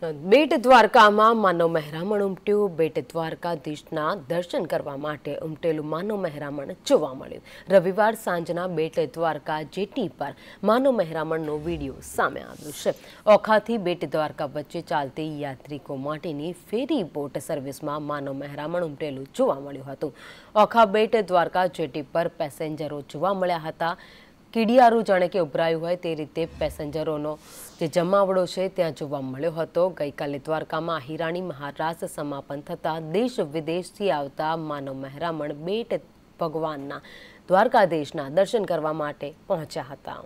બેટ દ્વારકામાં માનવ મહેરામણ ઉમટ્યું બેટ દ્વારકાધીશના દર્શન કરવા માટે ઉમટેલું માનવ મહેરામણ જોવા મળ્યું રવિવાર સાંજના બેટ દ્વારકા જેટી પર માનવ મહેરામણનો વિડીયો સામે આવ્યો છે ઓખાથી બેટ દ્વારકા વચ્ચે ચાલતી યાત્રિકો માટેની ફેરી બોટ સર્વિસમાં માનવ મહેરામણ ઉમટેલું જોવા મળ્યું હતું ઓખા બેટ દ્વારકા જેટી પર પેસેન્જરો જોવા મળ્યા હતા કીડિયારું જાણે કે ઉભરાયું હોય તે રીતે પેસેન્જરોનો જે જમાવડો છે ત્યાં જોવા મળ્યો હતો ગઈકાલે દ્વારકામાં હિરાણી મહારાસ સમાપન થતાં દેશ વિદેશથી આવતા માનવ મહેરામણ બેટ ભગવાનના દ્વારકાધીશના દર્શન કરવા માટે પહોંચ્યા હતા